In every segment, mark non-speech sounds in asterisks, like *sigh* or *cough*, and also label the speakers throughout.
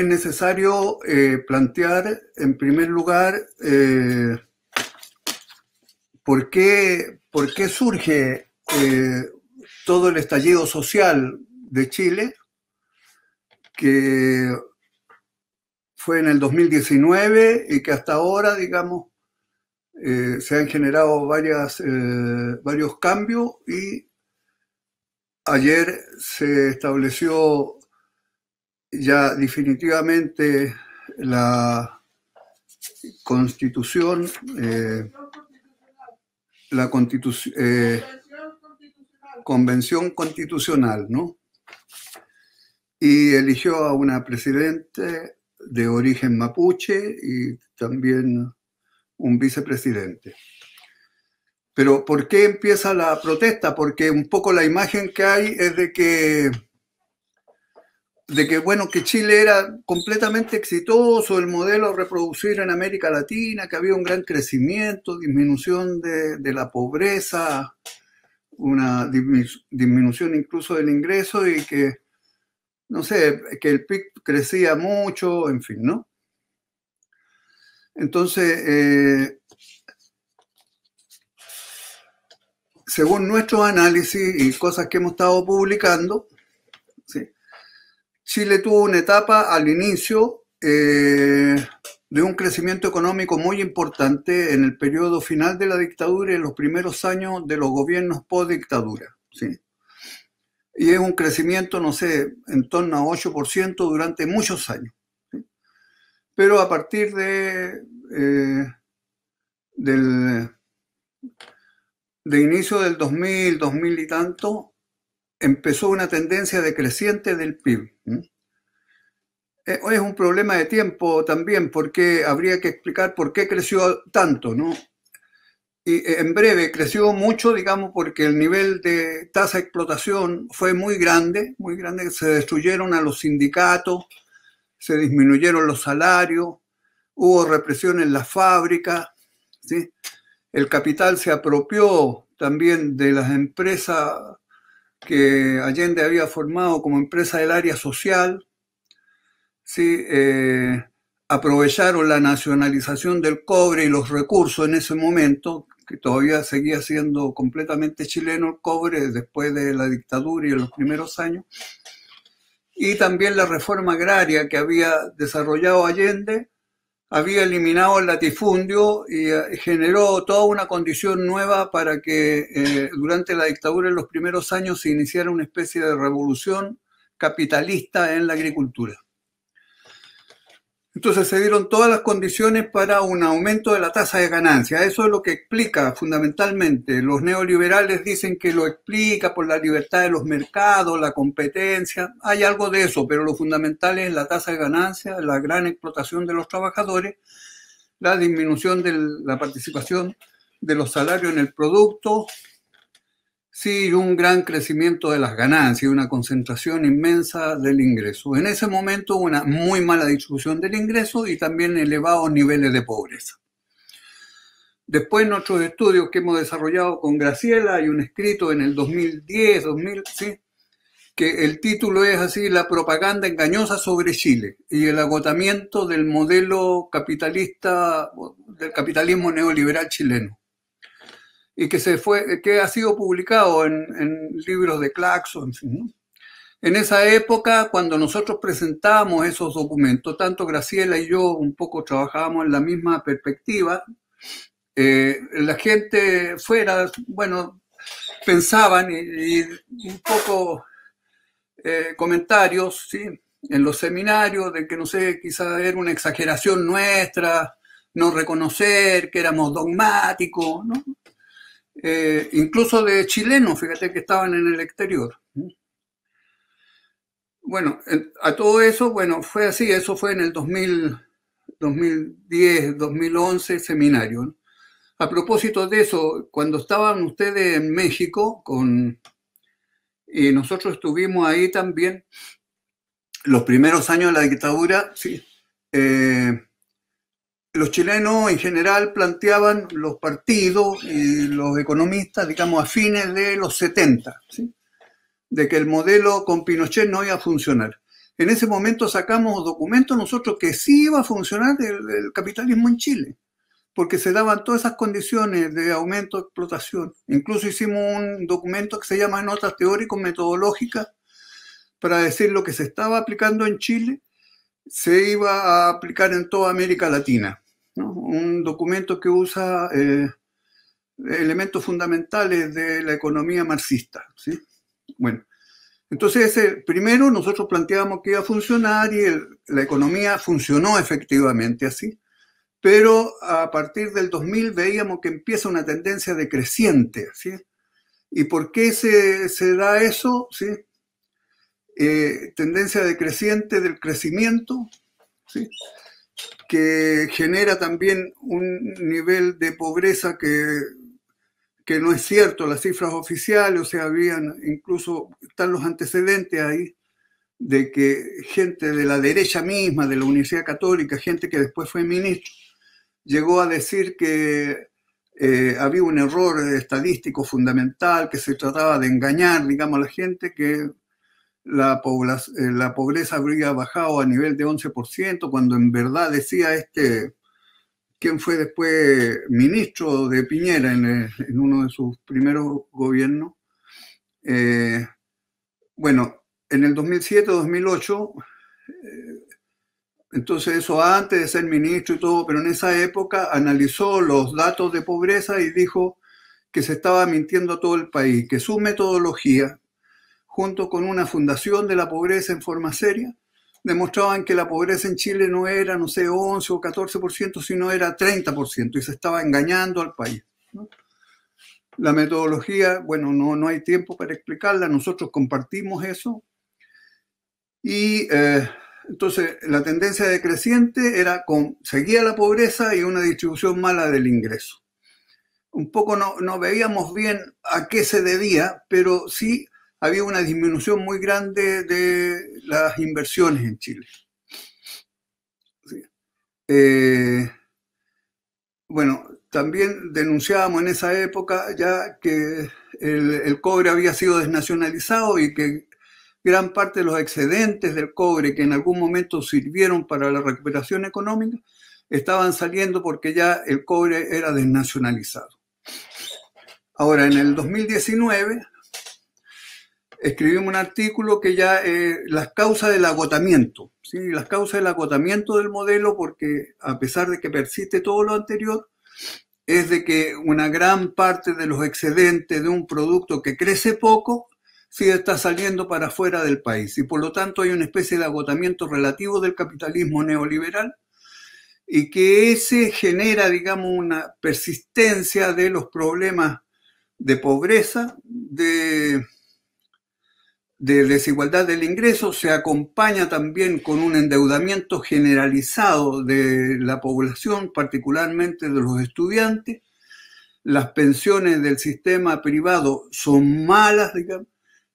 Speaker 1: es necesario eh, plantear, en primer lugar, eh, por, qué, surge eh, todo el estallido social de Chile, que fue en el 2019 y que hasta ahora, digamos, se han generado varias, varios cambios y ayer se estableció ya definitivamente la constitución, eh, la constitución, eh, convención constitucional, ¿no? Y eligió a una presidente de origen mapuche y también un vicepresidente. Pero ¿por qué empieza la protesta? Porque un poco la imagen que hay es de que de que, bueno, que Chile era completamente exitoso, el modelo a reproducir en América Latina, que había un gran crecimiento, disminución de, la pobreza, una disminución incluso del ingreso y que, no sé, que el PIB crecía mucho, en fin, ¿no? Entonces, eh, según nuestro análisis y cosas que hemos estado publicando, ¿sí? Chile tuvo una etapa al inicio eh, de un crecimiento económico muy importante en el periodo final de la dictadura y en los primeros años de los gobiernos post-dictadura. Y es un crecimiento, no sé, en torno a 8% durante muchos años. Pero a partir de, eh, del de inicio del 2000, 2000 y tanto, empezó una tendencia decreciente del PIB. Eh, hoy es un problema de tiempo también, porque habría que explicar por qué creció tanto, ¿no? Y eh, en breve, creció mucho, digamos, porque el nivel de tasa de explotación fue muy grande, muy grande, se destruyeron a los sindicatos, se disminuyeron los salarios, hubo represión en las fábricas, ¿sí? El capital se apropió también de las empresas que Allende había formado como empresa del área social, ¿sí? Eh, aprovecharon la nacionalización del cobre y los recursos en ese momento, que todavía seguía siendo completamente chileno el cobre después de la dictadura y en los primeros años, y también la reforma agraria que había desarrollado Allende había eliminado el latifundio y eh, generó toda una condición nueva para que eh, durante la dictadura en los primeros años se iniciara una especie de revolución capitalista en la agricultura. Entonces se dieron todas las condiciones para un aumento de la tasa de ganancia. Eso es lo que explica fundamentalmente. Los neoliberales dicen que lo explica por la libertad de los mercados, la competencia. Hay algo de eso, pero lo fundamental es la tasa de ganancia, la gran explotación de los trabajadores, la disminución de la participación de los salarios en el producto, Sí, un gran crecimiento de las ganancias, una concentración inmensa del ingreso. En ese momento una muy mala distribución del ingreso y también elevados niveles de pobreza. Después en otros estudios que hemos desarrollado con Graciela, hay un escrito en el 2010, 2000, que el título es así, La propaganda engañosa sobre Chile y el agotamiento del modelo capitalista, del capitalismo neoliberal chileno y que, se fue, que ha sido publicado en, libros de Claxo, en fin. En esa época, cuando nosotros presentamos esos documentos, tanto Graciela y yo un poco trabajábamos en la misma perspectiva, eh, la gente fuera, bueno, pensaban y, un poco eh, comentarios, ¿sí? En los seminarios de que, no sé, quizás era una exageración nuestra, no reconocer que éramos dogmáticos, ¿no? Eh, incluso de chilenos, fíjate que estaban en el exterior. Bueno, a todo eso, bueno, fue así, eso fue en el 2000, 2010, 2011, seminario. A propósito de eso, cuando estaban ustedes en México con, y nosotros estuvimos ahí también, los primeros años de la dictadura, sí, eh, los chilenos en general planteaban los partidos y los economistas, digamos, a fines de los 70, de que el modelo con Pinochet no iba a funcionar. En ese momento sacamos documentos nosotros que sí iba a funcionar el, capitalismo en Chile, porque se daban todas esas condiciones de aumento, de explotación. Incluso hicimos un documento que se llama Notas Teóricas metodológicas para decir lo que se estaba aplicando en Chile se iba a aplicar en toda América Latina un documento que usa eh, elementos fundamentales de la economía marxista. ¿sí? Bueno, entonces primero nosotros planteábamos que iba a funcionar y la economía funcionó efectivamente así, pero a partir del 2000 veíamos que empieza una tendencia decreciente. ¿sí? ¿Y por qué se, da eso? ¿sí? Eh, tendencia decreciente del crecimiento. ¿sí? que genera también un nivel de pobreza que, que no es cierto, las cifras oficiales, o sea, habían incluso, están los antecedentes ahí de que gente de la derecha misma, de la Universidad Católica, gente que después fue ministro, llegó a decir que eh, había un error estadístico fundamental, que se trataba de engañar, digamos, a la gente, que eh, la, pobreza habría bajado a nivel de 11%, cuando en verdad decía este, quien fue después ministro de Piñera en, eh, uno de sus primeros gobiernos. Eh, bueno, en el 2007-2008, entonces eso antes de ser ministro y todo, pero en esa época analizó los datos de pobreza y dijo que se estaba mintiendo a todo el país, que su metodología junto con una fundación de la pobreza en forma seria, demostraban que la pobreza en Chile no era, no sé, 11 o 14%, sino era 30% y se estaba engañando al país. La metodología, bueno, no, hay tiempo para explicarla, nosotros compartimos eso. Y eh, entonces la tendencia decreciente era, con, seguía la pobreza y una distribución mala del ingreso. Un poco no, no veíamos bien a qué se debía, pero sí había una disminución muy grande de las inversiones en Chile. Eh, bueno, también denunciábamos en esa época ya que el, cobre había sido desnacionalizado y que gran parte de los excedentes del cobre que en algún momento sirvieron para la recuperación económica estaban saliendo porque ya el cobre era desnacionalizado. Ahora, en el 2019 escribimos un artículo que ya eh, las causas del agotamiento, ¿sí? las causas del agotamiento del modelo, porque a pesar de que persiste todo lo anterior, es de que una gran parte de los excedentes de un producto que crece poco sí está saliendo para afuera del país y por lo tanto hay una especie de agotamiento relativo del capitalismo neoliberal y que ese genera, digamos, una persistencia de los problemas de pobreza, de de desigualdad del ingreso se acompaña también con un endeudamiento generalizado de la población, particularmente de los estudiantes. Las pensiones del sistema privado son malas, digamos.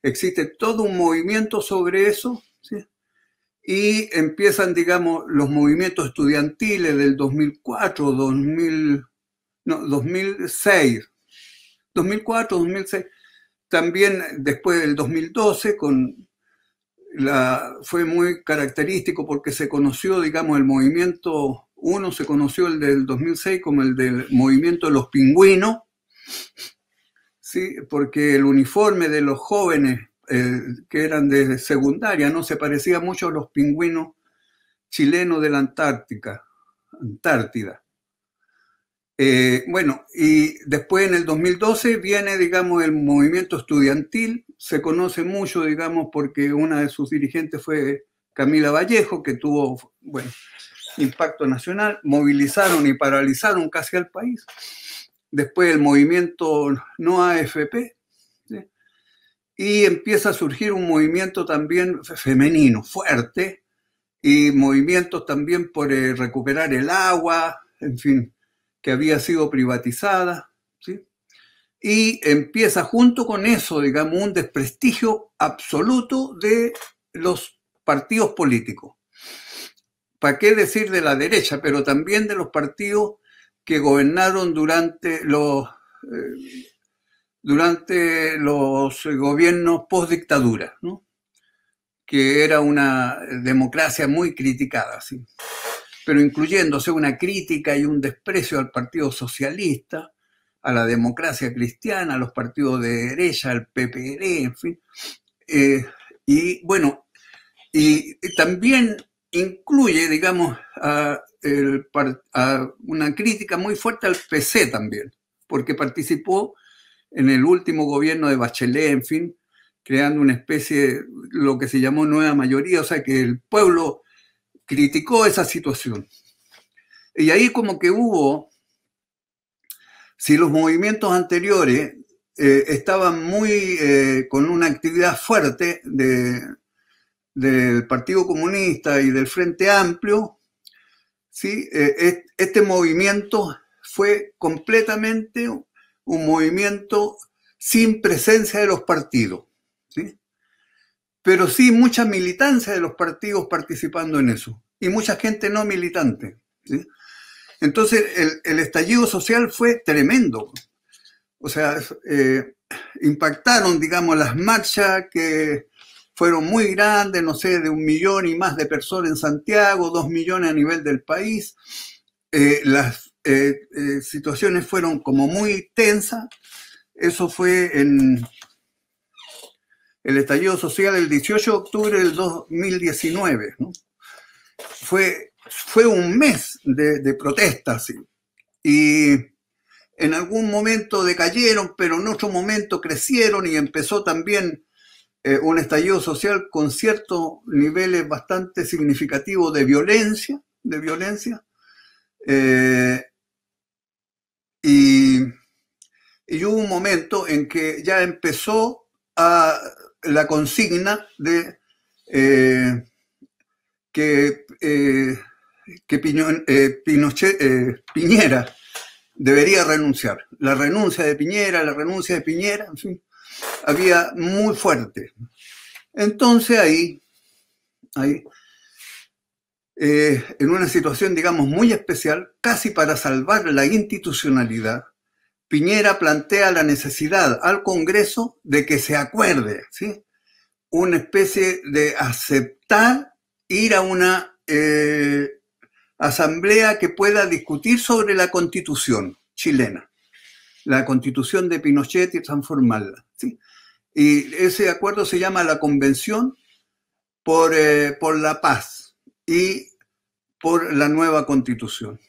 Speaker 1: Existe todo un movimiento sobre eso. Y empiezan, digamos, los movimientos estudiantiles del 2004, 2000, no, 2006. 2004, 2006 también eh, después del 2012 con la, fue muy característico porque se conoció, digamos, el movimiento, uno se conoció el del 2006 como el del movimiento de los pingüinos, ¿sí? porque el uniforme de los jóvenes eh, que eran de secundaria no se parecía mucho a los pingüinos chilenos de la Antártica, Antártida. Eh, bueno, y después en el 2012 viene, digamos, el movimiento estudiantil, se conoce mucho, digamos, porque una de sus dirigentes fue Camila Vallejo, que tuvo, bueno, impacto nacional, movilizaron y paralizaron casi al país. Después el movimiento no AFP, y empieza a surgir un movimiento también femenino, fuerte, y movimientos también por eh, recuperar el agua, en fin, que había sido privatizada, y empieza junto con eso, digamos, un desprestigio absoluto de los partidos políticos. ¿Para qué decir de la derecha, pero también de los partidos que gobernaron durante los, eh, durante los gobiernos post-dictadura, que era una democracia muy criticada. ¿sí? pero incluyéndose una crítica y un desprecio al Partido Socialista, a la democracia cristiana, a los partidos de derecha, al PPR, en fin. Eh, y bueno, y también incluye, digamos, una crítica muy fuerte al PC también, porque participó en el último gobierno de Bachelet, en fin, creando una especie, lo que se llamó nueva mayoría, o sea, que el pueblo criticó esa situación. Y ahí como que hubo, si los movimientos anteriores eh, estaban muy eh, con una actividad fuerte de, del Partido Comunista y del Frente Amplio, ¿sí? Eh, este movimiento fue completamente un movimiento sin presencia de los partidos pero sí mucha militancia de los partidos participando en eso y mucha gente no militante. Entonces el, estallido social fue tremendo. O sea, eh, impactaron, digamos, las marchas que fueron muy grandes, no sé, de un millón y más de personas en Santiago, dos millones a nivel del país. Eh, las eh, situaciones fueron como muy tensas. Eso fue en, el estallido social del 18 de octubre del 2019. Fue, fue un mes de, protestas y en algún momento decayeron, pero en otro momento crecieron y empezó también eh, un estallido social con ciertos niveles bastante significativos de violencia, de violencia. Eh, y, y hubo un momento en que ya empezó a la consigna de eh, que, eh, eh, Piñera debería renunciar. La renuncia de Piñera, la renuncia de Piñera, había muy fuerte. Entonces ahí, en una situación, digamos, muy especial, casi para salvar la institucionalidad, Piñera plantea la necesidad al Congreso de que se acuerde, ¿sí? Una especie de aceptar ir a una eh, asamblea que pueda discutir sobre la constitución chilena, la constitución de Pinochet y transformarla, Y ese acuerdo se llama la Convención por, eh, por la Paz y por la nueva constitución.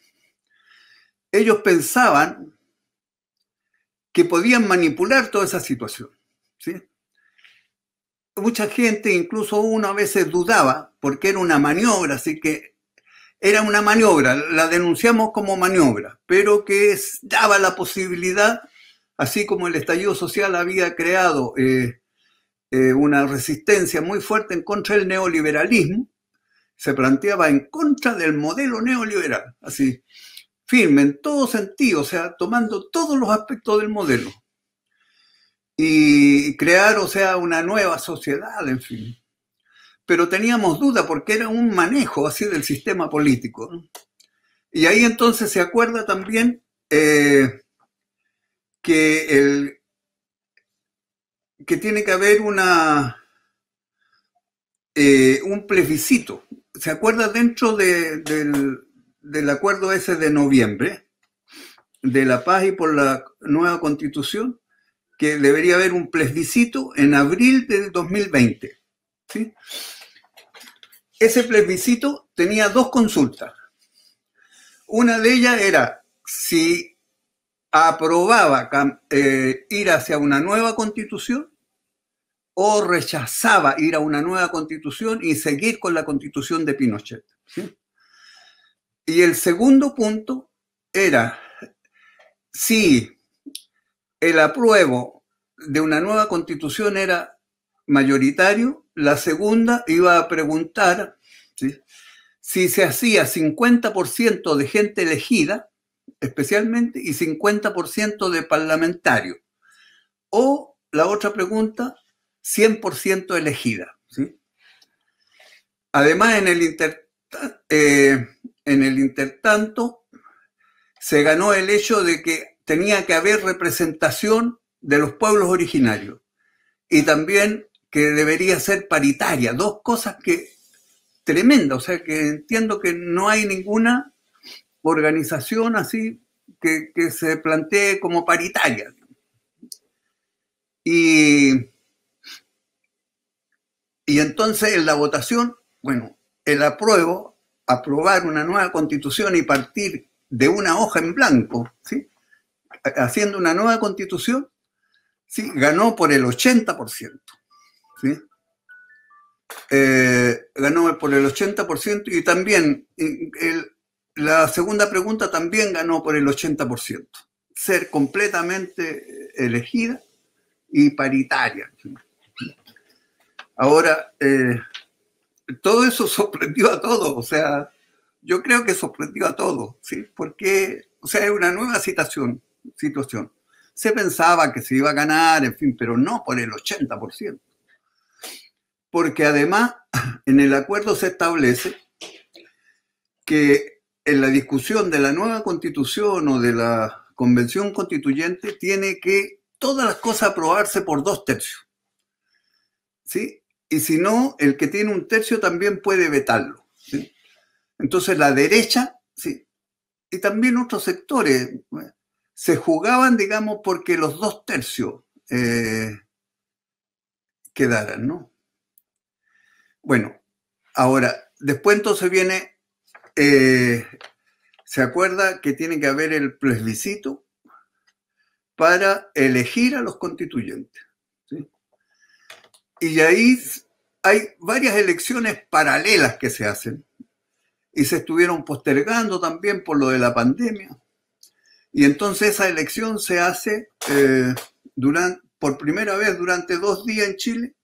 Speaker 1: Ellos pensaban que podían manipular toda esa situación. ¿sí? Mucha gente, incluso uno a veces dudaba, porque era una maniobra, así que era una maniobra, la denunciamos como maniobra, pero que daba la posibilidad, así como el estallido social había creado eh, eh, una resistencia muy fuerte en contra del neoliberalismo, se planteaba en contra del modelo neoliberal, así firme en todo sentido, o sea, tomando todos los aspectos del modelo y crear, o sea, una nueva sociedad, en fin. Pero teníamos duda porque era un manejo así del sistema político. Mm. Y ahí entonces se acuerda también eh, que, que tiene que haber una, eh, un plebiscito. ¿Se acuerda dentro del, del acuerdo ese de noviembre de la paz y por la nueva constitución, que debería haber un plebiscito en abril del 2020. ¿sí? Ese plebiscito tenía dos consultas. Una de ellas era si aprobaba eh, ir hacia una nueva constitución o rechazaba ir a una nueva constitución y seguir con la constitución de Pinochet. ¿sí? Y el segundo punto era si el apruebo de una nueva constitución era mayoritario, la segunda iba a preguntar si se hacía 50% de gente elegida, especialmente, y 50% de parlamentario. O la otra pregunta, 100% elegida. Además, en el inter... Eh, en el intertanto, se ganó el hecho de que tenía que haber representación de los pueblos originarios y también que debería ser paritaria, dos cosas que tremenda, o sea que entiendo que no hay ninguna organización así que, se plantee como paritaria. Y, y entonces en la votación, bueno, el apruebo aprobar una nueva constitución y partir de una hoja en blanco, ¿sí? haciendo una nueva constitución, ¿sí? ganó por el 80%. ¿sí? Eh, ganó por el 80% y también la segunda pregunta también ganó por el 80%. Ser completamente elegida y paritaria. Ahora, eh, todo eso *laughs* sorprendió a todos, o sea, yo creo que sorprendió a todos, ¿sí? Porque, o sea, es una nueva situación, situación. Se pensaba que se iba a ganar, en fin, pero no por el 80%. Porque además, *clears throat* en el acuerdo se establece que en la discusión de la nueva constitución o de la convención constituyente tiene que todas las cosas aprobarse por dos tercios. ¿Sí? y si no, el que tiene un tercio también puede vetarlo. Entonces la derecha, sí, y también otros sectores, se jugaban, digamos, porque los dos tercios eh, quedaran, ¿no? Bueno, ahora, después entonces viene, eh, se acuerda que tiene que haber el plebiscito para elegir a los constituyentes. Y ahí hay varias elecciones paralelas que se hacen y se estuvieron postergando también por lo de la pandemia. Y entonces esa elección se hace eh, durante, por primera vez durante dos días en Chile.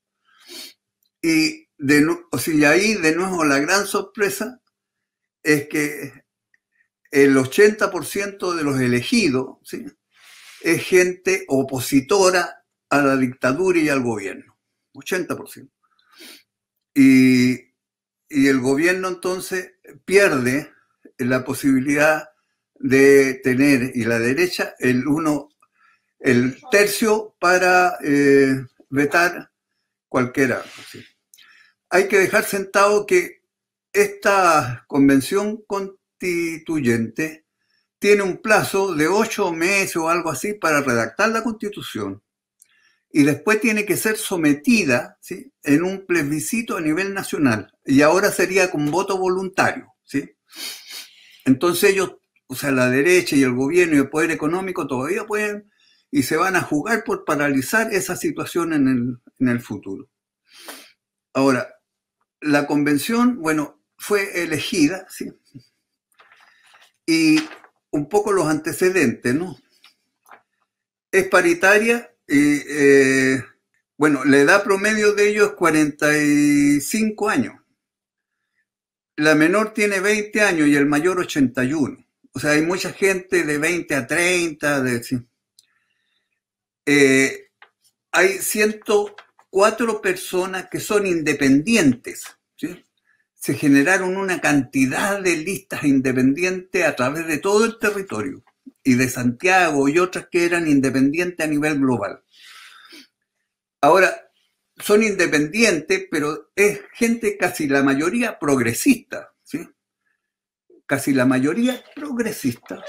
Speaker 1: Y, de, ahí de nuevo la gran sorpresa es que el 80% de los elegidos es gente opositora a la dictadura y al gobierno. 80%. Y, y el gobierno entonces pierde la posibilidad de tener, y la derecha, el uno, el tercio para eh, vetar cualquiera. Hay que dejar sentado que esta convención constituyente tiene un plazo de ocho meses o algo así para redactar la constitución y después tiene que ser sometida ¿sí? en un plebiscito a nivel nacional. Y ahora sería con voto voluntario. ¿sí? Entonces ellos, o sea, la derecha y el gobierno y el poder económico todavía pueden y se van a jugar por paralizar esa situación en el, en el futuro. Ahora, la convención, bueno, fue elegida, ¿sí? Y un poco los antecedentes, ¿no? Es paritaria y, eh, bueno, la edad promedio de ellos es 45 años. La menor tiene 20 años y el mayor 81. O sea, hay mucha gente de 20 a 30. De, eh, hay 104 personas que son independientes. Se generaron una cantidad de listas independientes a través de todo el territorio y de Santiago y otras que eran independientes a nivel global. Ahora, son independientes, pero es gente casi la mayoría progresista, ¿sí? Casi la mayoría progresista,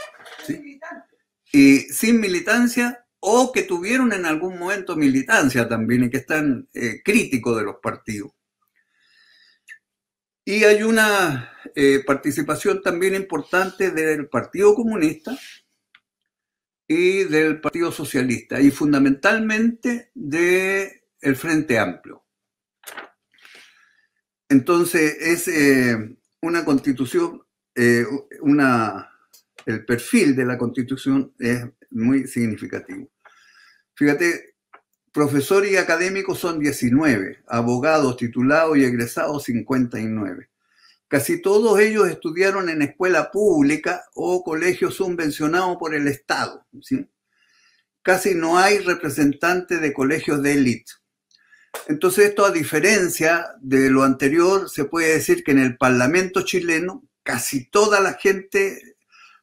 Speaker 1: Y sin militancia o que tuvieron en algún momento militancia también y que están eh, críticos de los partidos. Y hay una eh, participación también importante del Partido Comunista, y del Partido Socialista y fundamentalmente del Frente Amplio. Entonces es eh, una constitución, eh, una, el perfil de la constitución es muy significativo. Fíjate, profesor y académico son 19, abogados titulados y egresados 59. Casi todos ellos estudiaron en escuela pública o colegios subvencionados por el Estado. Casi no hay representantes de colegios de élite. Entonces esto a diferencia de lo anterior, se puede decir que en el Parlamento chileno casi toda la gente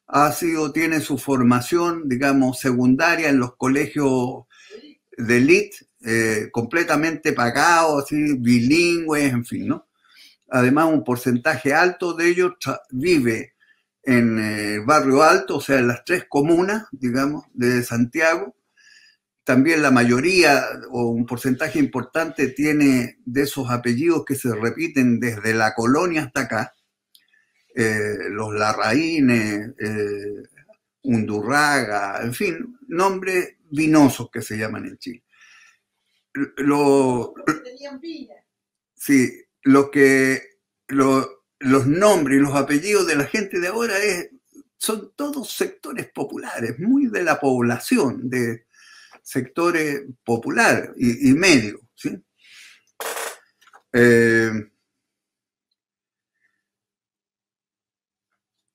Speaker 1: ha sido, tiene su formación, digamos, secundaria en los colegios de élite, eh, completamente pagados, bilingües, en fin, ¿no? Además, un porcentaje alto de ellos vive en el eh, barrio alto, o sea, en las tres comunas, digamos, de Santiago. También la mayoría o un porcentaje importante tiene de esos apellidos que se repiten desde la colonia hasta acá. Eh, los Larraínes, eh, Undurraga, en fin, nombres vinosos que se llaman en Chile. Lo, sí, lo que los nombres y los apellidos de la gente de ahora es, son todos sectores populares, muy de la población, de sectores populares y, medios, medio. Eh,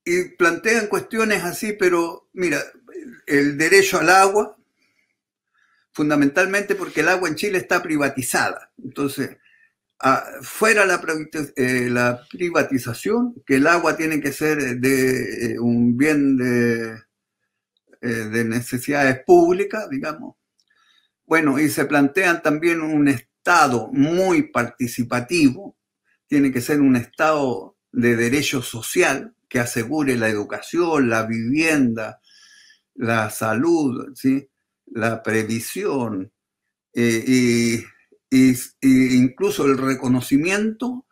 Speaker 1: y plantean cuestiones así, pero mira, el derecho al agua, fundamentalmente porque el agua en Chile está privatizada. Entonces, fuera eh, la, privatización, que el agua tiene que ser de eh, un bien eh, de, necesidades públicas, digamos. Bueno, y se plantean también un Estado muy participativo, tiene que ser un Estado de derecho social que asegure la educación, la vivienda, la salud, ¿sí? la previsión y incluso el reconocimiento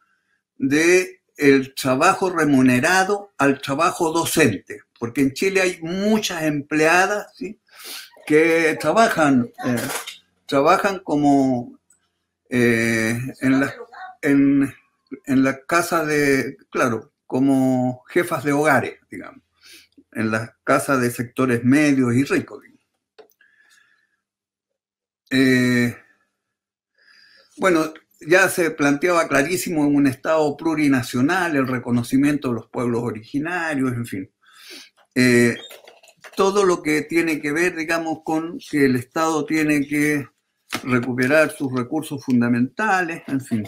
Speaker 1: de el trabajo remunerado al trabajo docente, porque en Chile hay muchas empleadas que trabajan, eh, trabajan como eh, en, la, casa de, claro, como jefas de hogares, digamos, en las casas de sectores medios y ricos. Bueno, ya se planteaba clarísimo en un Estado plurinacional el reconocimiento de los pueblos originarios, en fin. Eh, todo lo que tiene que ver, digamos, con que el Estado tiene que recuperar sus recursos fundamentales, en fin.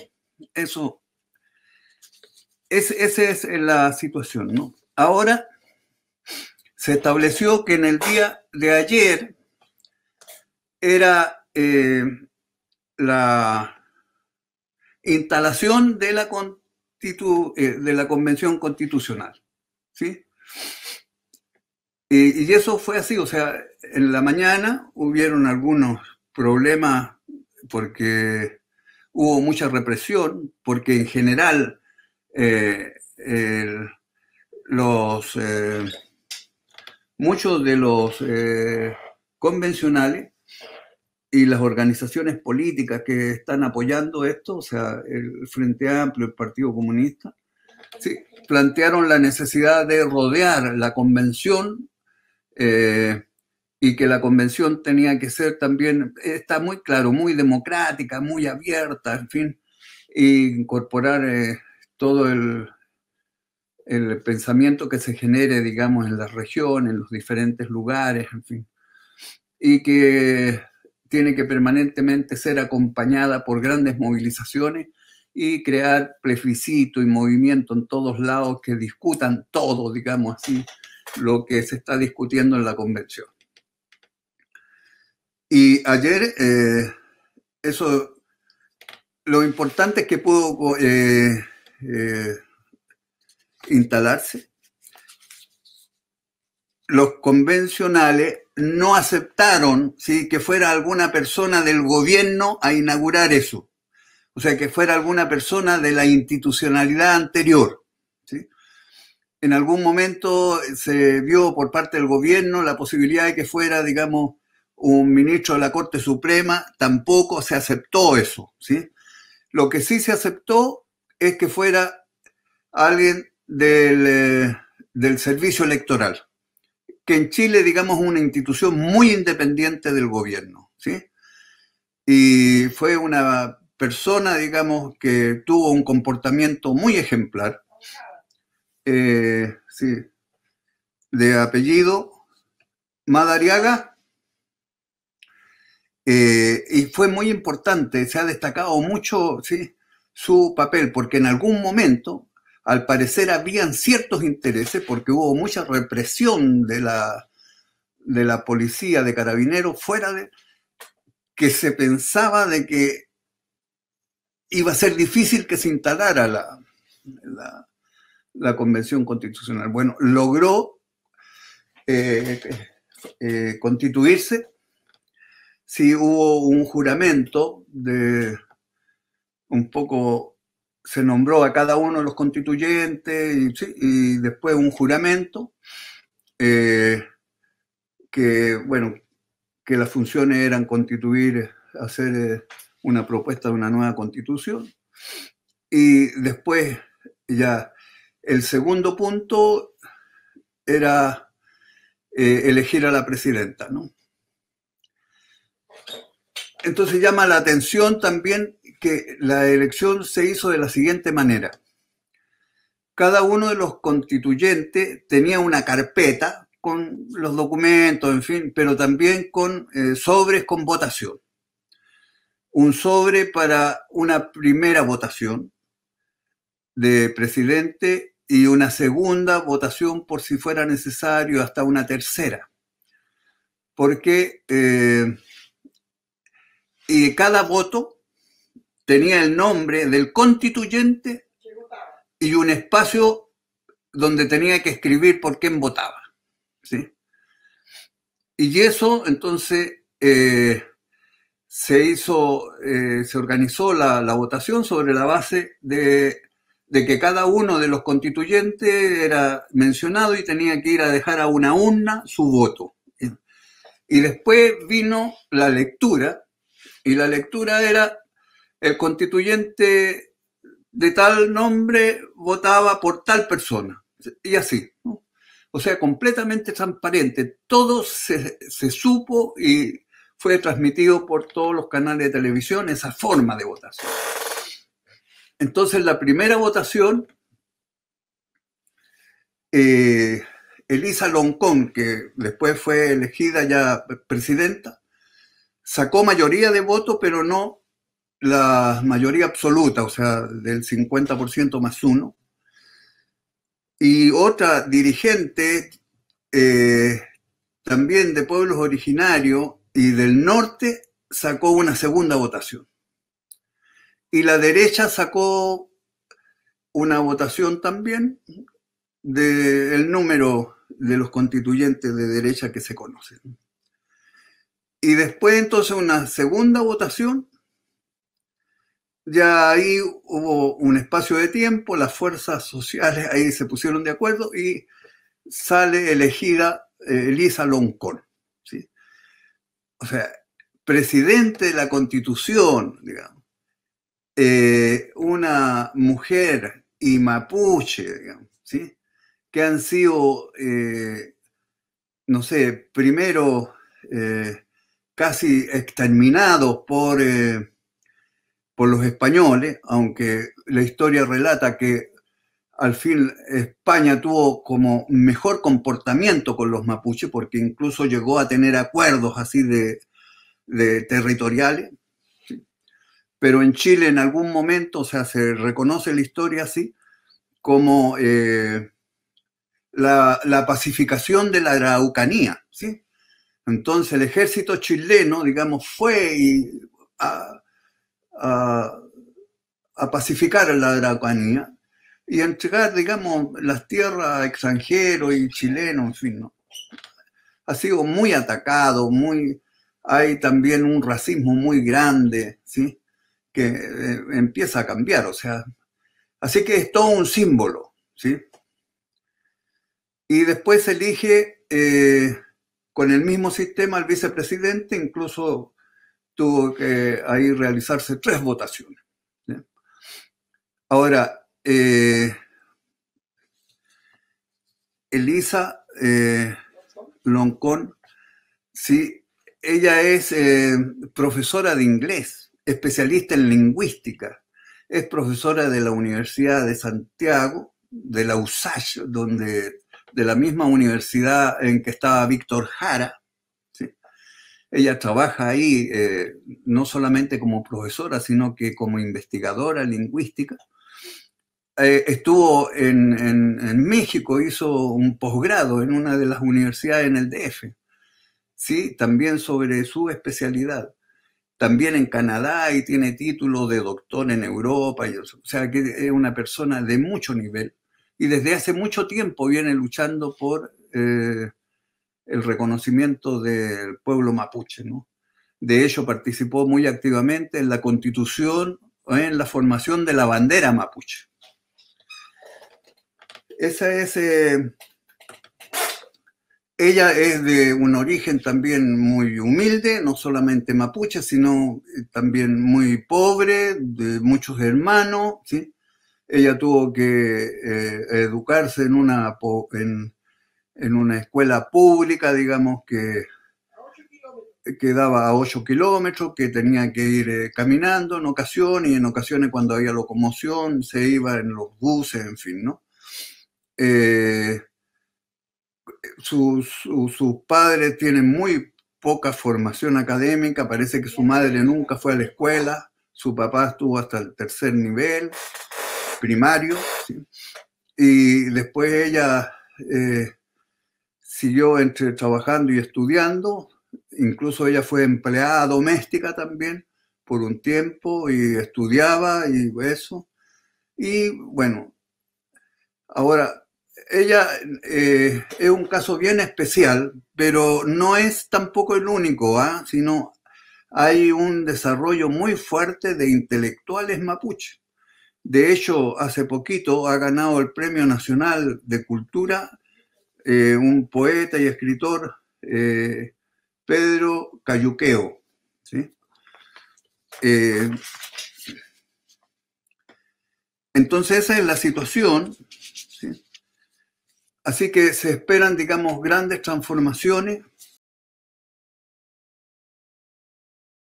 Speaker 1: Eso, es, esa es la situación, ¿no? Ahora, se estableció que en el día de ayer era eh, la instalación de la, eh, de la Convención Constitucional. ¿sí? Eh, y, eso fue así, o sea, en la mañana hubieron algunos problemas porque hubo mucha represión, porque en general eh, los, muchos de los convencionales y las organizaciones políticas que están apoyando esto, o sea, el Frente Amplio, el Partido Comunista, sí, plantearon la necesidad de rodear la convención eh, y que la convención tenía que ser también, está muy claro, muy democrática, muy abierta, en fin, e incorporar eh, todo el, el pensamiento que se genere, digamos, en la región, en los diferentes lugares, en fin. Y que tiene que permanentemente ser acompañada por grandes movilizaciones y crear plebiscito y movimiento en todos lados que discutan todo, digamos así, lo que se está discutiendo en la convención. Y ayer, eh, eso, lo importante es que pudo eh, eh, instalarse los convencionales no aceptaron ¿sí? que fuera alguna persona del gobierno a inaugurar eso. O sea, que fuera alguna persona de la institucionalidad anterior. ¿sí? En algún momento eh, se vio por parte del gobierno la posibilidad de que fuera, digamos, un ministro de la Corte Suprema. Tampoco se aceptó eso. ¿sí? Lo que sí se aceptó es que fuera alguien del eh, servicio electoral que en Chile, digamos, una institución muy independiente del gobierno, ¿sí? Y fue una persona, digamos, que tuvo un comportamiento muy ejemplar, eh, sí, de apellido Madariaga, eh, y fue muy importante, se ha destacado mucho, ¿sí? su papel, porque en algún momento al parecer habían ciertos intereses, porque hubo mucha represión de la, de la policía, de carabineros, fuera de que se pensaba de que iba a ser difícil que se instalara la, la, convención constitucional. Bueno, logró eh, eh, constituirse, si sí, hubo un juramento de un poco se nombró a cada uno de los constituyentes y, después un juramento, eh, que, bueno, que las funciones eran constituir, hacer eh, una propuesta de una nueva constitución. Y después ya el segundo punto era eh, elegir a la presidenta, ¿no? Entonces llama la atención también que la elección se hizo de la siguiente manera. Cada uno de los constituyentes tenía una carpeta con los documentos, en fin, pero también con eh, sobres con votación. Un sobre para una primera votación de presidente y una segunda votación por si fuera necesario, hasta una tercera. Porque eh, y cada voto tenía el nombre del constituyente y un espacio donde tenía que escribir por quién votaba. Y eso entonces eh, se hizo, eh, se organizó la, votación sobre la base de, de, que cada uno de los constituyentes era mencionado y tenía que ir a dejar a una una su voto. Y después vino la lectura, y la lectura era el constituyente de tal nombre votaba por tal persona, y así. O sea, completamente transparente. Todo se, supo y fue transmitido por todos los canales de televisión esa forma de votación. Entonces, la primera votación, eh, Elisa Loncón, que después fue elegida ya presidenta, sacó mayoría de votos, pero no la mayoría absoluta, o sea, del 50% más uno, y otra dirigente eh, también de pueblos originarios y del norte sacó una segunda votación. Y la derecha sacó una votación también del número de los constituyentes de derecha que se conocen. Y después entonces una segunda votación ya ahí hubo un espacio de tiempo, las fuerzas sociales ahí se pusieron de acuerdo y sale elegida eh, Elisa Loncón. ¿sí? O sea, presidente de la constitución, digamos, eh, una mujer y mapuche, digamos, ¿sí? que han sido, eh, no sé, primero casi exterminados por por los españoles, aunque la historia relata que al fin España tuvo como mejor comportamiento con los mapuches, porque incluso llegó a tener acuerdos así de, territoriales. Pero en Chile en algún momento, o sea, se reconoce la historia así como eh, la, pacificación de la Araucanía, ¿sí? Entonces el ejército chileno, digamos, fue y ah, a, pacificar a la Draconía y a entregar, digamos, las tierras a extranjeros y chilenos, en fin. Ha sido muy atacado, muy, hay también un racismo muy grande, ¿sí? que eh, empieza a cambiar, o sea, así que es todo un símbolo, ¿sí? Y después elige eh, con el mismo sistema al vicepresidente, incluso tuvo que ahí realizarse tres votaciones. Ahora, eh, Elisa eh, Loncón, sí, ella es eh, profesora de inglés, especialista en lingüística, es profesora de la Universidad de Santiago, de la USACH, donde, de la misma universidad en que estaba Víctor Jara, ella trabaja ahí eh, no solamente como profesora, sino que como investigadora lingüística. Eh, estuvo en, México, hizo un posgrado en una de las universidades en el DF, ¿sí? también sobre su especialidad. También en Canadá y tiene título de doctor en Europa. O sea que es una persona de mucho nivel y desde hace mucho tiempo viene luchando por eh, el reconocimiento del pueblo mapuche. ¿no? De ello participó muy activamente en la constitución, en la formación de la bandera mapuche. Esa es... Eh, ella es de un origen también muy humilde, no solamente mapuche, sino eh, también muy pobre, de muchos hermanos. ¿sí? Ella tuvo que eh, educarse en una, en, en una escuela pública, digamos, que quedaba a 8 kilómetros, que tenía que ir eh, caminando en ocasiones y en ocasiones cuando había locomoción se iba en los buses, en fin, ¿no? Eh, Sus padres tienen muy poca formación académica, parece que su madre nunca fue a la escuela, su papá estuvo hasta el tercer nivel primario, y después ella... Eh, siguió entre trabajando y estudiando, incluso ella fue empleada doméstica también por un tiempo y estudiaba y eso. Y bueno, ahora, ella eh, es un caso bien especial, pero no es tampoco el único, ¿ah? sino hay un desarrollo muy fuerte de intelectuales mapuche. De hecho, hace poquito ha ganado el Premio Nacional de Cultura eh, un poeta y escritor, eh, Pedro Cayuqueo. Eh, entonces esa es la situación. Así que se esperan, digamos, grandes transformaciones.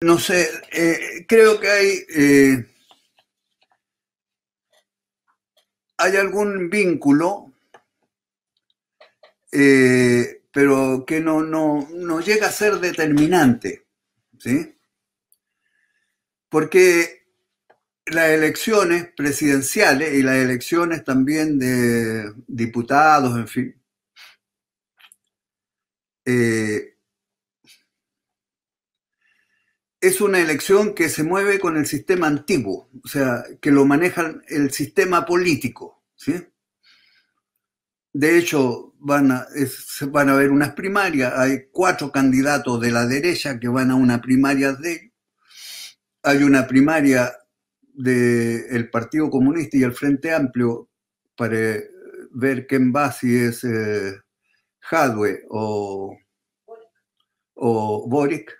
Speaker 1: No sé, creo que hay, hay algún vínculo eh, pero que no, llega a ser determinante, ¿sí? Porque las elecciones presidenciales y las elecciones también de diputados, en fin, eh, es una elección que se mueve con el sistema antiguo, o sea, que lo maneja el sistema político, ¿sí? De hecho, van a, van a haber unas primarias. Hay cuatro candidatos de la derecha que van a una primaria de ellos. Hay una primaria del el Partido Comunista y el Frente Amplio para eh, ver quién va, si es eh, o, o Boric.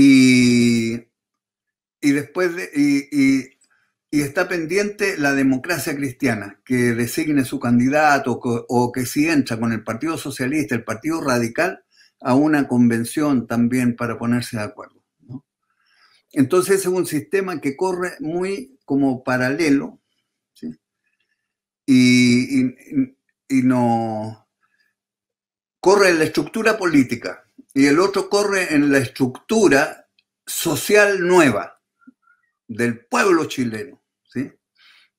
Speaker 1: Y, después y está pendiente la democracia cristiana, que designe su candidato o que si entra con el Partido Socialista, el Partido Radical, a una convención también para ponerse de acuerdo. Entonces es un sistema que corre muy como paralelo y, y, no corre en la estructura política y el otro corre en la estructura social nueva del pueblo chileno, ¿sí?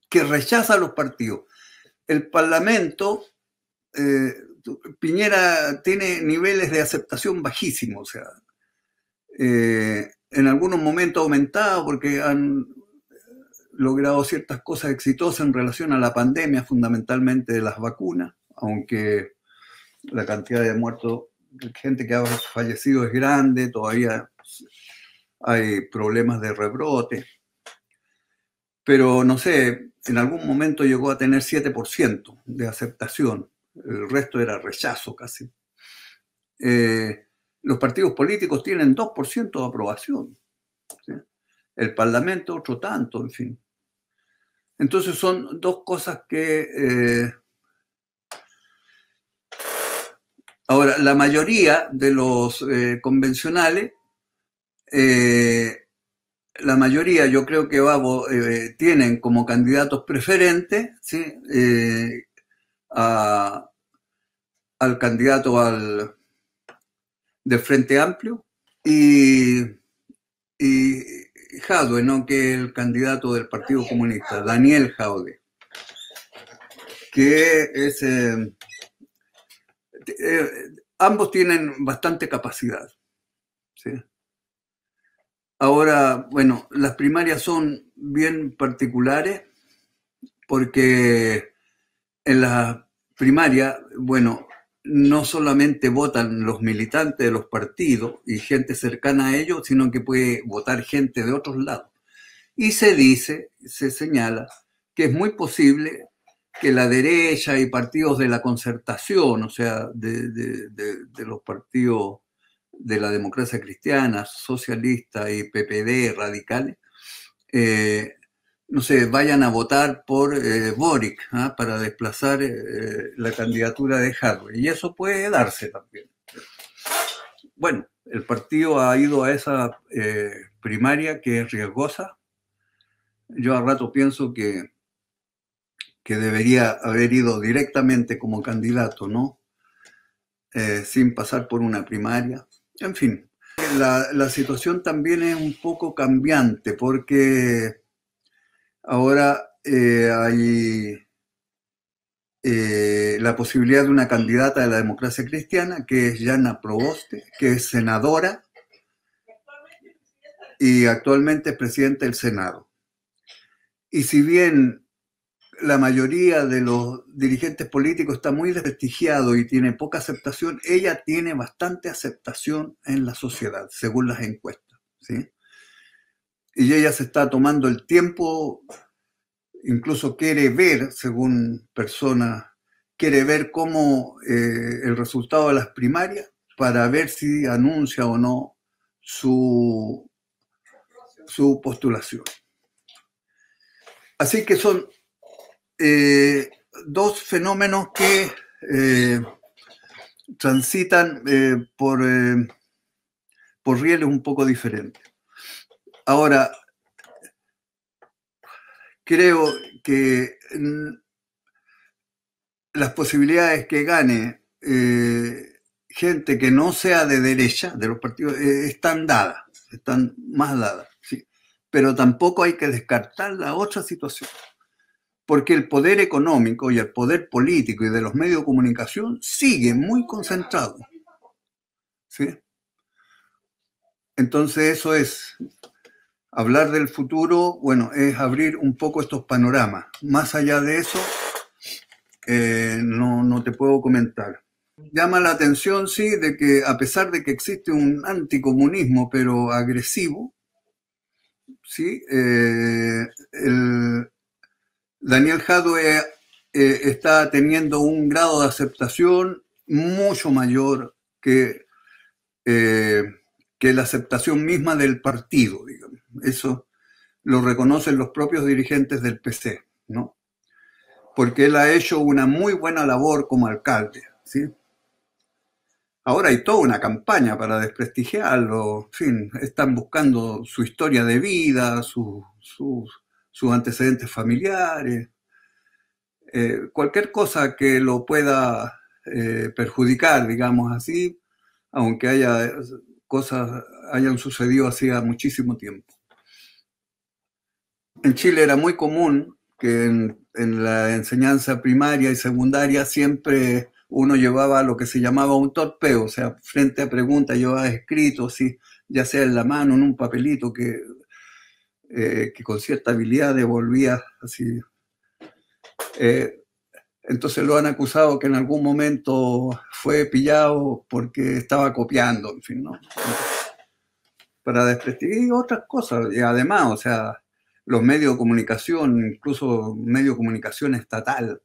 Speaker 1: que rechaza los partidos. El Parlamento, eh, Piñera tiene niveles de aceptación bajísimos, o sea, eh, en algunos momentos ha aumentado porque han eh, logrado ciertas cosas exitosas en relación a la pandemia, fundamentalmente de las vacunas, aunque la cantidad de muertos, gente que ha fallecido es grande, todavía hay problemas de rebrote pero no sé, en algún momento llegó a tener 7% de aceptación, el resto era rechazo casi. Eh, los partidos políticos tienen 2% de aprobación, el Parlamento otro tanto, en fin. Entonces son dos cosas que... Eh, ahora, la mayoría de los eh, convencionales la mayoría, yo creo que va, eh, tienen como candidatos preferentes ¿sí? Eh, al candidato al, del Frente Amplio y, y Jadwe, ¿no? que es el candidato del Partido Comunista, Daniel Jadwe, que es... Eh, ambos tienen bastante capacidad. Ahora, bueno, las primarias son bien particulares porque en las primarias, bueno, no solamente votan los militantes de los partidos y gente cercana a ellos, sino que puede votar gente de otros lados. Y se dice, se señala, que es muy posible que la derecha y partidos de la concertación, o sea, de, de los partidos de la democracia cristiana, socialista y PPD, radicales, eh, no sé, vayan a votar por eh, Boric ¿ah? para desplazar eh, la candidatura de Harvey Y eso puede darse también. Bueno, el partido ha ido a esa primaria que es riesgosa. Yo a rato pienso que, que debería haber ido directamente como candidato, ¿no? sin pasar por una primaria. En fin, la, situación también es un poco cambiante porque ahora eh, hay eh, la posibilidad de una candidata de la democracia cristiana, que es Jana Proboste, que es senadora y actualmente es presidente del Senado. Y si bien la mayoría de los dirigentes políticos está muy desprestigiado y tiene poca aceptación, ella tiene bastante aceptación en la sociedad, según las encuestas. ¿sí? Y ella se está tomando el tiempo, incluso quiere ver, según personas, quiere ver cómo eh, el resultado de las primarias para ver si anuncia o no su, su postulación. Así que son eh, dos fenómenos que eh, transitan eh, por, por rieles un poco diferentes. Ahora, creo que mm, las posibilidades que gane gente que no sea de derecha, de los partidos, están dadas, están más dadas. Pero tampoco hay que descartar la otra situación porque el poder económico y el poder político y de los medios de comunicación sigue muy concentrado. ¿Sí? Entonces eso es, hablar del futuro, bueno, es abrir un poco estos panoramas. Más allá de eso, eh, no, te puedo comentar. Llama la atención, sí, de que a pesar de que existe un anticomunismo, pero agresivo, sí, eh, el, Daniel Jadwe eh, está teniendo un grado de aceptación mucho mayor que, eh, que la aceptación misma del partido, Eso lo reconocen los propios dirigentes del PC, ¿no? Porque él ha hecho una muy buena labor como alcalde, ¿sí? Ahora hay toda una campaña para desprestigiarlo, en fin, están buscando su historia de vida, sus, sus sus antecedentes familiares, eh, cualquier cosa que lo pueda eh, perjudicar, digamos así, aunque haya cosas hayan sucedido hacía muchísimo tiempo. En Chile era muy común que en, la enseñanza primaria y secundaria siempre uno llevaba lo que se llamaba un torpeo, o sea, frente a preguntas llevaba escritos, ya sea en la mano, en un papelito que eh, que con cierta habilidad devolvía así. Eh, entonces lo han acusado que en algún momento fue pillado porque estaba copiando, en fin, ¿no? Para desprestigiar otras cosas. Y además, o sea, los medios de comunicación, incluso medios de comunicación estatal,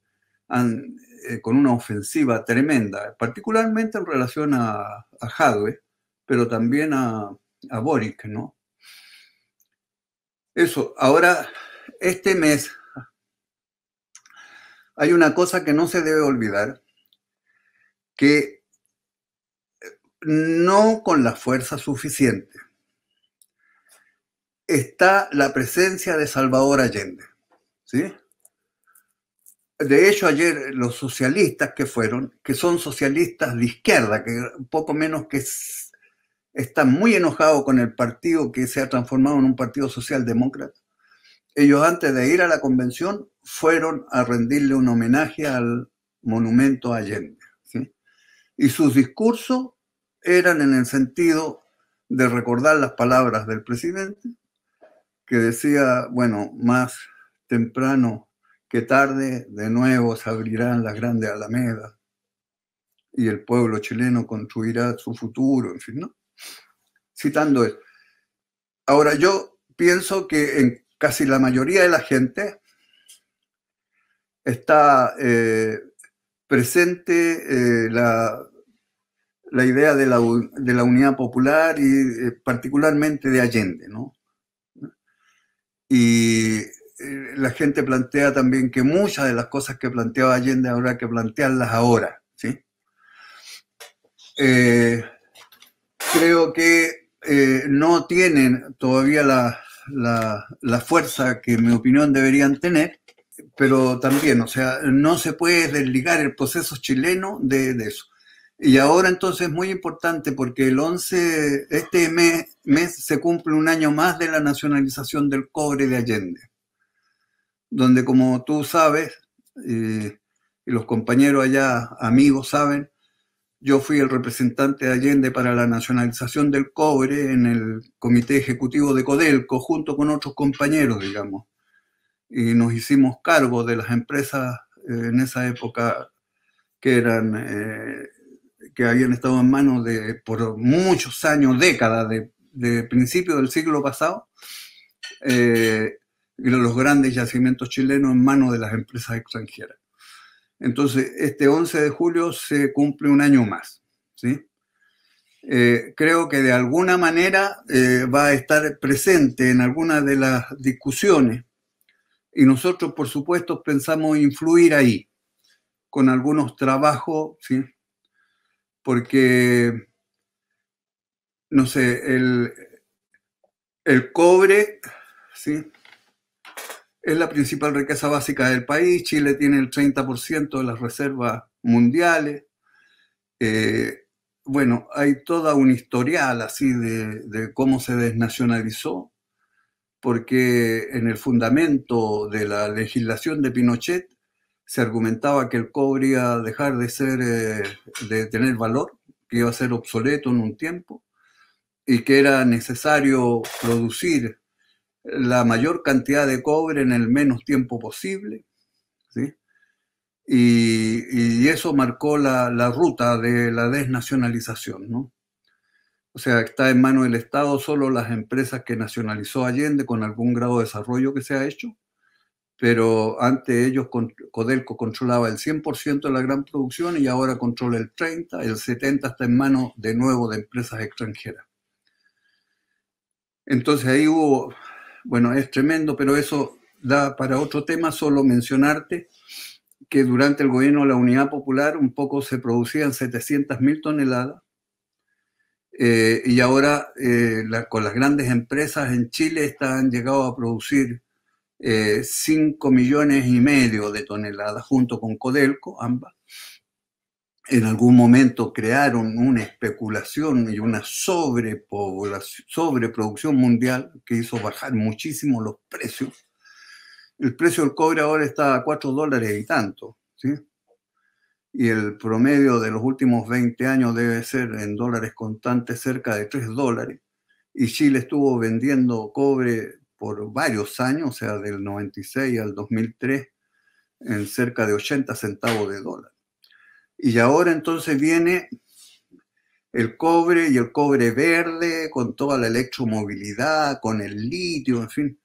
Speaker 1: han, eh, con una ofensiva tremenda, particularmente en relación a, a Hadwe, pero también a, a Boric, ¿no? Eso, ahora, este mes hay una cosa que no se debe olvidar, que no con la fuerza suficiente está la presencia de Salvador Allende. De hecho, ayer los socialistas que fueron, que son socialistas de izquierda, que poco menos que está muy enojado con el partido que se ha transformado en un partido socialdemócrata. Ellos antes de ir a la convención fueron a rendirle un homenaje al monumento Allende. Y sus discursos eran en el sentido de recordar las palabras del presidente, que decía, bueno, más temprano que tarde, de nuevo se abrirán las grandes alamedas y el pueblo chileno construirá su futuro, en fin, ¿no? citando él. Ahora, yo pienso que en casi la mayoría de la gente está eh, presente eh, la, la, idea de la, unidad popular y eh, particularmente de Allende, ¿no? Y la gente plantea también que muchas de las cosas que planteaba Allende habrá que plantearlas ahora, ¿sí? creo que eh, no tienen todavía la, fuerza que en mi opinión deberían tener, pero también, o sea, no se puede desligar el proceso chileno de, eso. Y ahora entonces es muy importante porque el 11, este mes, se cumple un año más de la nacionalización del cobre de Allende, donde como tú sabes, eh, y los compañeros allá, amigos saben, yo fui el representante de Allende para la nacionalización del cobre en el comité ejecutivo de Codelco, junto con otros compañeros, digamos. Y nos hicimos cargo de las empresas eh, en esa época que eran eh, que habían estado en manos de por muchos años, décadas, de, principio del siglo pasado, eh, los grandes yacimientos chilenos en manos de las empresas extranjeras. Entonces, este 11 de julio se cumple un año más. ¿sí? Eh, creo que de alguna manera eh, va a estar presente en alguna de las discusiones y nosotros, por supuesto, pensamos influir ahí con algunos trabajos, ¿sí? porque, no sé, el, el cobre, ¿sí? es la principal riqueza básica del país, Chile tiene el 30% de las reservas mundiales. Eh, bueno, hay toda un historial así de, cómo se desnacionalizó, porque en el fundamento de la legislación de Pinochet se argumentaba que el cobre iba a dejar de ser, eh, de tener valor, que iba a ser obsoleto en un tiempo, y que era necesario producir la mayor cantidad de cobre en el menos tiempo posible. ¿sí? Y, eso marcó la, ruta de la desnacionalización. ¿no? O sea, está en manos del Estado solo las empresas que nacionalizó Allende con algún grado de desarrollo que se ha hecho, pero antes ellos Codelco controlaba el 100% de la gran producción y ahora controla el 30%, el 70% está en manos de nuevo de empresas extranjeras. Entonces ahí hubo bueno, es tremendo, pero eso da para otro tema, solo mencionarte que durante el gobierno de la Unidad Popular un poco se producían mil toneladas eh, y ahora eh, con las grandes empresas en Chile están han llegado a producir 5 eh, millones y medio de toneladas junto con Codelco, ambas en algún momento crearon una especulación y una sobreproducción mundial que hizo bajar muchísimo los precios. El precio del cobre ahora está a 4 dólares y tanto, Y el promedio de los últimos 20 años debe ser en dólares constantes cerca de 3 dólares. Y Chile estuvo vendiendo cobre por varios años, o sea, del 96 al 2003, en cerca de 80 centavos de dólar. Y ahora entonces viene el cobre y el cobre verde, con toda la electromovilidad, con el litio, en fin.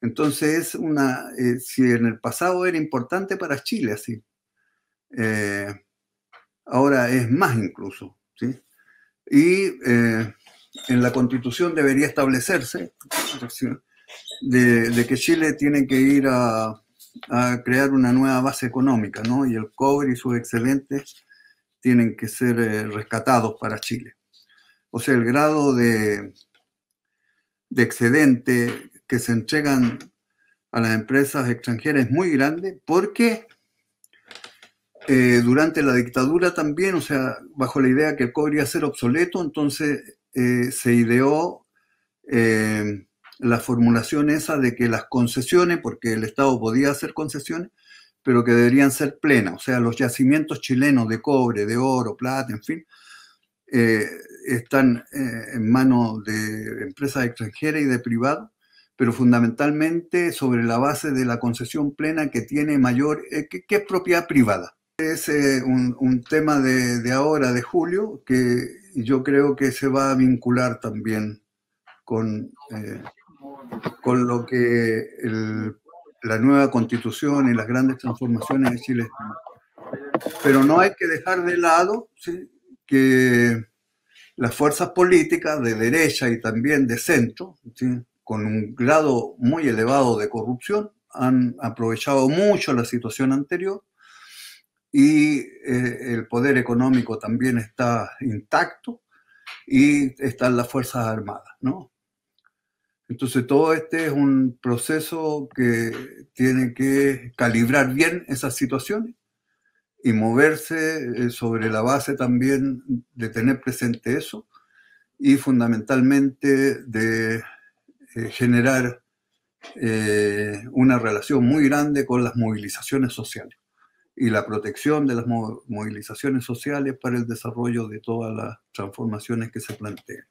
Speaker 1: Entonces, es una, eh, si en el pasado era importante para Chile, así, eh, ahora es más incluso. ¿sí? Y eh, en la constitución debería establecerse de, que Chile tiene que ir a, a crear una nueva base económica, ¿no? Y el cobre y sus excedentes tienen que ser eh, rescatados para Chile. O sea, el grado de, de excedente que se entregan a las empresas extranjeras es muy grande porque eh, durante la dictadura también, o sea, bajo la idea que el cobre iba a ser obsoleto, entonces eh, se ideó la formulación esa de que las concesiones, porque el Estado podía hacer concesiones, pero que deberían ser plenas, o sea, los yacimientos chilenos de cobre, de oro, plata, en fin, eh, están eh, en manos de empresas extranjeras y de privados, pero fundamentalmente sobre la base de la concesión plena que tiene mayor, eh, que, es propiedad privada. Es un, tema de, ahora, de julio, que yo creo que se va a vincular también con con lo que la nueva constitución y las grandes transformaciones de Chile Pero no hay que dejar de lado que las fuerzas políticas de derecha y también de centro, con un grado muy elevado de corrupción, han aprovechado mucho la situación anterior y eh, el poder económico también está intacto y están las Fuerzas Armadas, ¿no? Entonces todo este es un proceso que tiene que calibrar bien esas situaciones y moverse eh, sobre la base también de tener presente eso y fundamentalmente de eh, generar eh, una relación muy grande con las movilizaciones sociales y la protección de las movilizaciones sociales para el desarrollo de todas las transformaciones que se plantean.